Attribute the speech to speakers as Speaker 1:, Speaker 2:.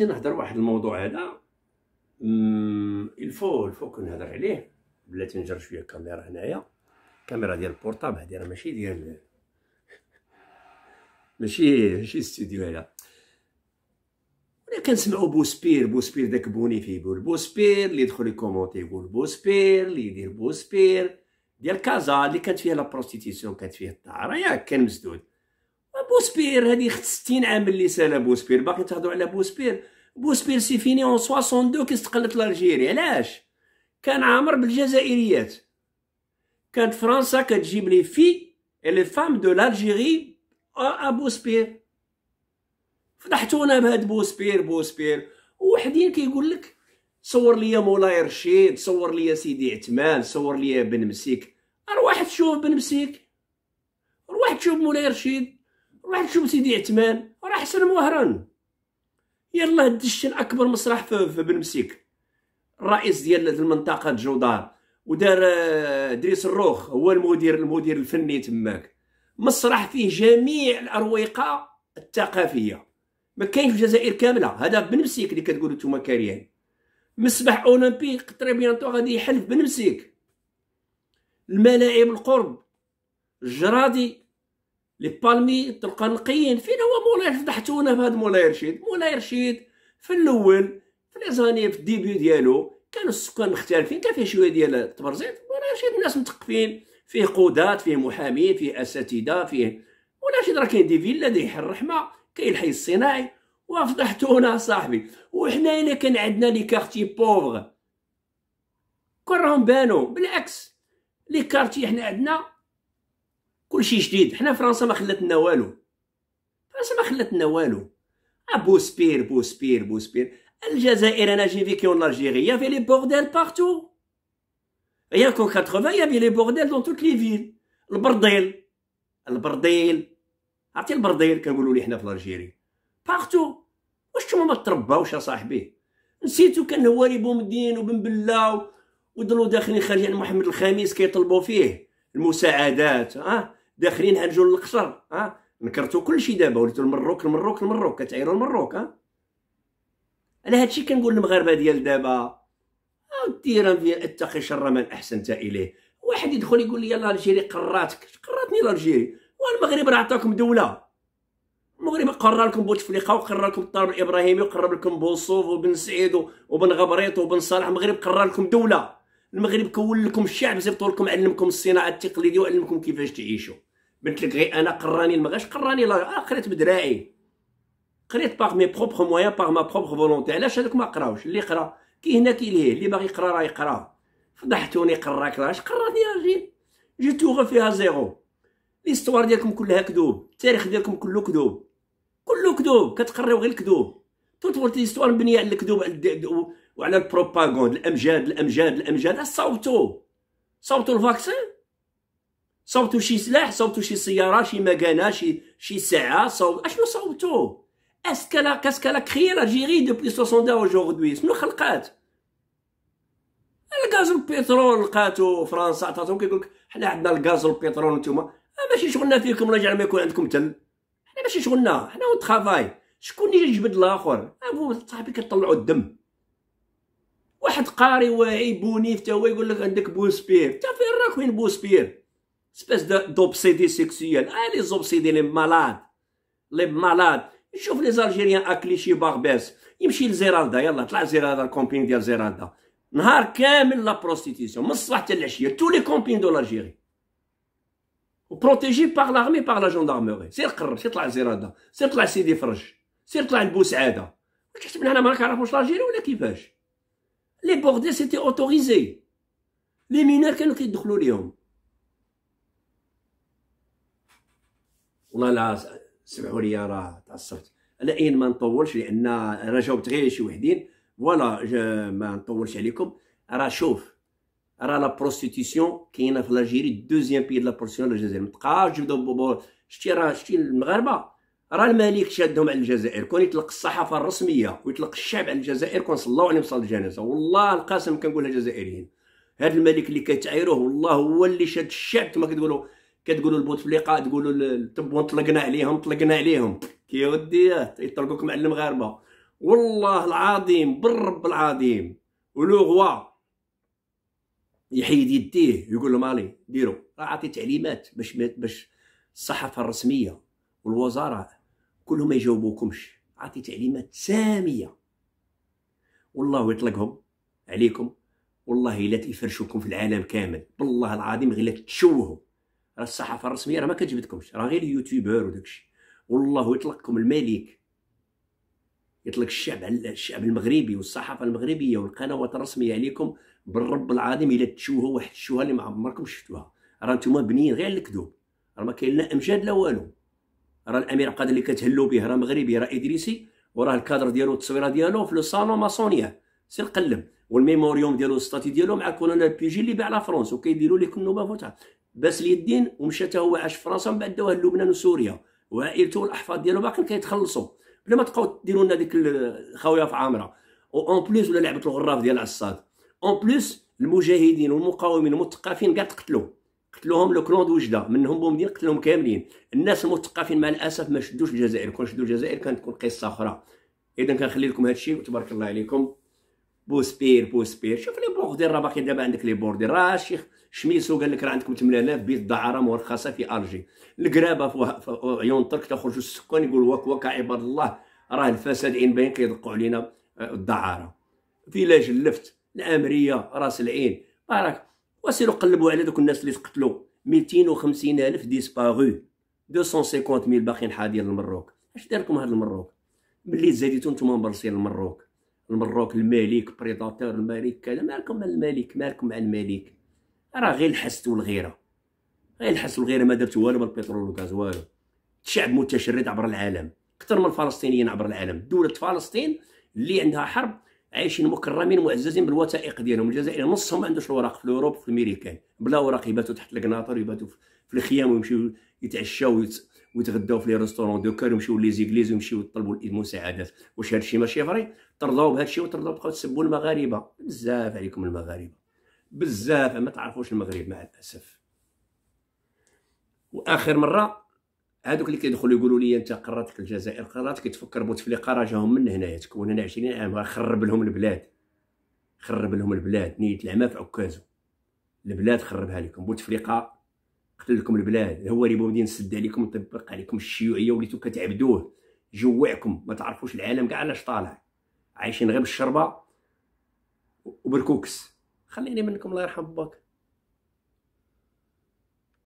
Speaker 1: حتى نهضر واحد الموضوع هذا الفو الفو كنهضر عليه بلاتي نجر شويه الكاميرا هنايا كاميرا ديال البورطابل هادي راه ماشي ديال ماشي ماشي استوديو هذا ولا كنسمعو بوسبير بوسبير داك بونيفي يقول بوسبير اللي يدخل يكومونتي يقول بوسبير اللي يدير بوسبير ديال كازا اللي كانت فيه لا بروستيتيسيون كانت فيه الطعره ياك كان مسدود بوسبير هذه خت 60 عام اللي سالا بوسبير باقي تهضروا على بوسبير بوسبير سي فيني اون 62 كي استقلت لالجيري علاش كان عامر بالجزائريات كانت فرنسا كتجيب لي في لي فام دو لالجيري ا بوسبير فضحتونا بهاد بوسبير بوسبير وحدين كيقول لك صور لي مولاي رشيد صور لي سيدي عثمان صور لي بن مسيك اروح تشوف بن مسيك روح تشوف مولاي رشيد واحد شوف سيدي عثمان راه حسن مهرا يلا دشن اكبر مسرح في, بن بنمسيك الرئيس ديال المنطقه جودار ودار آه، دريس الروخ هو المدير المدير الفني تماك مسرح فيه جميع الاروقه الثقافيه ما كاينش في الجزائر كامله هذا بنمسيك اللي كتقولوا نتوما كاريان مسبح اولمبي تري بيانتو غادي يحل بن بنمسيك الملاعب القرب الجرادي لي بالمي تلقى نقيين فين هو مولاي فضحتونا هذا مولاي رشيد مولاي رشيد في الاول في لي زاني في الديبي ديالو كانوا السكان مختلفين كان فيه شويه ديال التبرزيط مولاي رشيد الناس مثقفين فيه قودات فيه محامين فيه اساتذه فيه مولاي رشيد راه كاين دي فيلا دي حي الرحمه كاين الحي الصناعي وفضحتونا صاحبي وحنا هنا كان عندنا لي كارتي بوفغ كون راهم بانوا بالعكس لي كارتي حنا عندنا كلشي جديد حنا فرنسا ما خلاتنا والو فرنسا ما خلاتنا والو آه، بوسبير بوسبير بوسبير الجزائر انا جي فيكي اون الجيري يافي لي بورديل بارتو يا كون 80 يافي لي بورديل دون توت لي فيل البرديل البرديل عرفتي البرديل كنقولوا لي حنا في الجيري بارتو واش نتوما ما ترباوش اصاحبي نسيتو كان كنهواري بومدين بلا ودلو داخلين خارجين محمد الخامس كيطلبوا فيه المساعدات اه داخلين هنجو للقشر ها نكرتو كلشي دابا وليتو المروك المروك المروك كتعيروا المروك ها انا هادشي كنقول للمغاربه ديال دابا ديرا اتقي شر من احسنت اليه واحد يدخل يقول لي الجيري قراتك قراتني الجيري والمغرب راه عطاكم دوله المغرب قرر لكم بوتفليقه وقرر لكم الطالب الابراهيمي وقرر لكم بوصوف وبن سعيد وبن غبريط وبن صالح المغرب قرر لكم دوله المغرب كون لكم الشعب زبطوا لكم علمكم الصناعه التقليديه وعلمكم كيفاش تعيشوا قلت لك غير انا قراني المغاش قراني لا آه، قريت بدراعي قريت باغ مي بروبر مويا باغ ما بروبر فولونتي علاش هذوك ما قراوش اللي قرا كي هنا كي ليه اللي باغي يقرا راه يقرا فضحتوني قراك اش قراني اجي جي توغ فيها زيرو ليستوار ديالكم كلها كذوب التاريخ ديالكم كله كذوب كله كذوب كتقريو غير الكذوب تطول ليستوار مبنيه على الكذوب وعلى البروباغوند الامجاد الامجاد الامجاد صوتوا صوتوا الفاكسين صوتوا شي سلاح صوتوا شي سياره شي مكانه شي شي ساعه صوت اشنو اسكالا اسكلا كاسكلا كريي لالجيري دوبوي 60 اوجوردي شنو خلقات الغاز والبترول لقاتو فرنسا عطاتهم كيقولك حنا عندنا الغاز والبترول نتوما آه، ماشي شغلنا فيكم رجع ما يكون عندكم تل حنا ماشي شغلنا حنا اون ترافاي شكون اللي جبد الاخر ابو آه، صاحبي كطلعوا الدم واحد قاري واعي بونيف تا هو يقول لك عندك بوسبير تا فين راك وين بوسبير espèce d'obsédé sexuel. Ah, les obsédés, les malades. Les malades. Je trouve les Algériens à cliché barbès. Ils me Zeralda. à t'la à le camping de Zeralda. N'har kamel la prostitution. Tous les campings de l'Algérie. Protégés par l'armée, par la gendarmerie. C'est le crâne, c'est la Zeralda. C'est la Sidi Frj. C'est la Bousséada. Qu'est-ce que c'est que la à l'Algérie ou l'équipage? Les bordés, c'était autorisé. Les mineurs, qu'est-ce qu'ils ont والله لا سمحوا لي راه تعصبت على اين ما نطولش لان انا جاوبت غير شي وحدين فوالا ما نطولش عليكم راه شوف راه لا بروستيتيسيون كاينه في لاجيري دوزيام بي دو لا بروستيتيسيون الجزائر ما تبقاش تبداو شتي راه شتي المغاربه راه الملك شادهم على الجزائر كون يطلق الصحافه الرسميه ويطلق الشعب على الجزائر كون صلاو عليهم صلاه الجنازه والله القاسم كنقولها الجزائريين هذا الملك اللي كتعايروه والله هو اللي شاد الشعب كما كتقولوا كتقولوا البوتفليقه تقولوا التبون طلقنا عليهم طلقنا عليهم كي ودي يطلقوك مع المغاربه والله العظيم بالرب العظيم ولو غوا يحيد يديه يقول لهم الي ديروا راه عطي تعليمات باش باش الصحافه الرسميه والوزراء كلهم ما يجاوبوكمش عطي تعليمات ساميه والله يطلقهم عليكم والله لا تفرشوكم في العالم كامل بالله العظيم غير تشوهوا الصحافه الرسميه راه ما كتجبدكمش راه غير اليوتيوبر وداكشي والله يطلقكم الملك يطلق الشعب الشعب المغربي والصحافه المغربيه والقنوات الرسميه عليكم بالرب العظيم الا تشوهوا واحد الشوهه اللي ما عمركم شفتوها راه نتوما بنيين غير على الكذوب راه ما كاين لا امجاد لا والو راه الامير عبد القادر اللي كتهلو به راه مغربي راه ادريسي وراه الكادر ديالو التصويره ديالو في لو صالون ماسونيه سير قلب والميموريوم ديالو الستاتي ديالو مع كولونيل بيجي اللي باع لا فرونس وكيديروا ليه نوبه فوتها باس اليدين ومشى حتى هو عاش في فرنسا من بعد داوه لبنان وسوريا وعائلته والاحفاد ديالو باقيين كيتخلصوا بلا ما تبقاو ديروا لنا ديك الخاويه في عامره اون بليس ولا لعبه الغراف ديال عصاد اون بليس المجاهدين والمقاومين المثقفين كاع تقتلوا قتلوهم لو كلون وجده منهم بومدين قتلهم كاملين الناس المثقفين مع الاسف ما شدوش الجزائر كون شدوا الجزائر كانت تكون قصه اخرى اذا كنخلي لكم هذا الشيء وتبارك الله عليكم بوسبير بوسبير شوف لي بوردير راه باقي دابا عندك لي بوردير راه الشيخ شميسو قال لك راه عندكم 8000 بيت دعاره مرخصه في الجي القرابه في عيون ترك تخرجوا السكان يقول وك وك عباد الله راه الفساد عين باين كيدقوا علينا آه، الدعاره فيلاج اللفت الامريه راس العين بارك وسيروا قلبوا على دوك الناس اللي تقتلوا 250 الف ديسباغو 250 باقيين حاضرين المروك اش دار لكم هذا المروك ملي تزاديتو نتوما مبرصين المروك المروك الملك بريداتور الملك كذا مالكم مع الملك مالكم مع الملك راه غير الحسد والغيره غير الحسد والغيره ما درت والو بالبترول والغاز والو الشعب متشرد عبر العالم اكثر من الفلسطينيين عبر العالم دوله فلسطين اللي عندها حرب عايشين مكرمين معززين بالوثائق ديالهم الجزائر نصهم ما عندوش الوراق في الاوروب في الميريكان بلا اوراق يباتوا تحت القناطر يباتوا في الخيام ويمشيو يتعشاو ويتغداو في لي ريستورون دو كار ويمشيو لي زيغليز ويمشيو يطلبوا المساعدات واش هادشي ماشي فري ترضاو بهادشي وترضاو تبقاو تسبوا المغاربه بزاف عليكم المغاربه بزاف ما تعرفوش المغرب مع الاسف واخر مره هادوك اللي كيدخلوا يقولوا لي انت قراتك الجزائر قراتك تفكر بوتفليقه راه جاهم من هنايا تكون هنا 20 عام خرب لهم البلاد خرب لهم البلاد نيت العمى في عكازو البلاد خربها لكم بوتفليقه قتل لكم البلاد هو اللي بغيت سد عليكم وطبق عليكم الشيوعيه وليتو كتعبدوه جوعكم ما تعرفوش العالم كاع علاش طالع عايشين غير بالشربه وبالكوكس خليني منكم الله يرحم باك